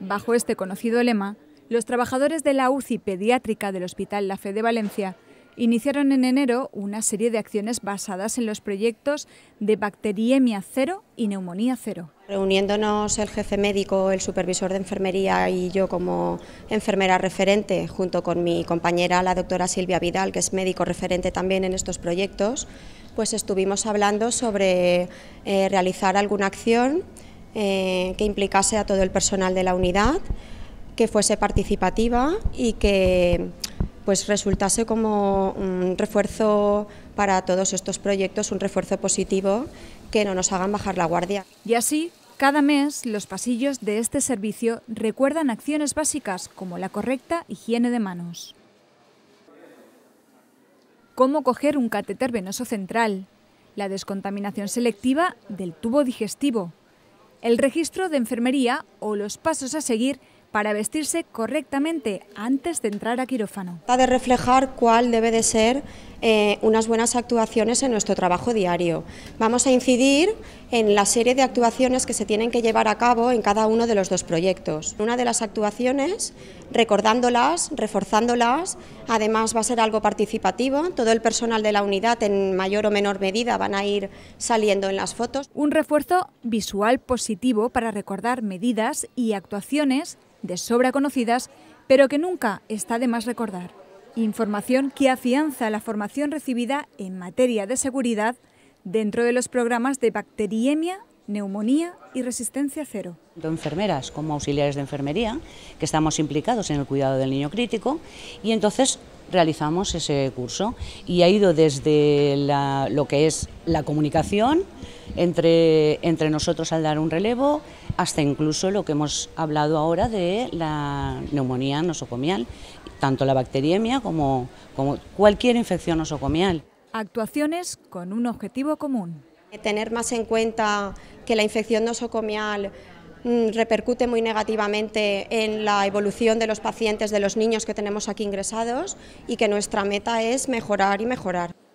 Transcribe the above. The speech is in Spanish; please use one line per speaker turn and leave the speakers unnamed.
Bajo este conocido lema, los trabajadores de la UCI pediátrica del Hospital La Fe de Valencia iniciaron en enero una serie de acciones basadas en los proyectos de bacteriemia cero y neumonía cero.
Reuniéndonos el jefe médico, el supervisor de enfermería y yo como enfermera referente, junto con mi compañera la doctora Silvia Vidal, que es médico referente también en estos proyectos, pues estuvimos hablando sobre eh, realizar alguna acción eh, que implicase a todo el personal de la unidad, que fuese participativa y que pues resultase como un refuerzo para todos estos proyectos, un refuerzo positivo que no nos hagan bajar la guardia.
Y así, cada mes, los pasillos de este servicio recuerdan acciones básicas como la correcta higiene de manos. Cómo coger un catéter venoso central, la descontaminación selectiva del tubo digestivo, el registro de enfermería o los pasos a seguir para vestirse correctamente antes de entrar a quirófano.
...para de reflejar cuál debe de ser eh, unas buenas actuaciones en nuestro trabajo diario. Vamos a incidir en la serie de actuaciones que se tienen que llevar a cabo en cada uno de los dos proyectos. Una de las actuaciones, recordándolas, reforzándolas, además va a ser algo participativo, todo el personal de la unidad en mayor o menor medida van a ir saliendo en las fotos. Un refuerzo visual positivo para recordar
medidas y actuaciones de sobra conocidas, pero que nunca está de más recordar. Información que afianza la formación recibida en materia de seguridad dentro de los programas de bacteriemia, neumonía y resistencia cero.
Enfermeras como auxiliares de enfermería, que estamos implicados en el cuidado del niño crítico, y entonces realizamos ese curso y ha ido desde lo que es la comunicación entre, nosotros al dar un relevo hasta incluso lo que hemos hablado ahora de la neumonía nosocomial, tanto la bacteriemia como cualquier infección nosocomial.
Actuaciones con un objetivo común. Eh, tener más en cuenta que la infección nosocomial mm, repercute muy negativamente en la evolución de los pacientes, de los niños que tenemos aquí ingresados y que nuestra meta es mejorar y mejorar.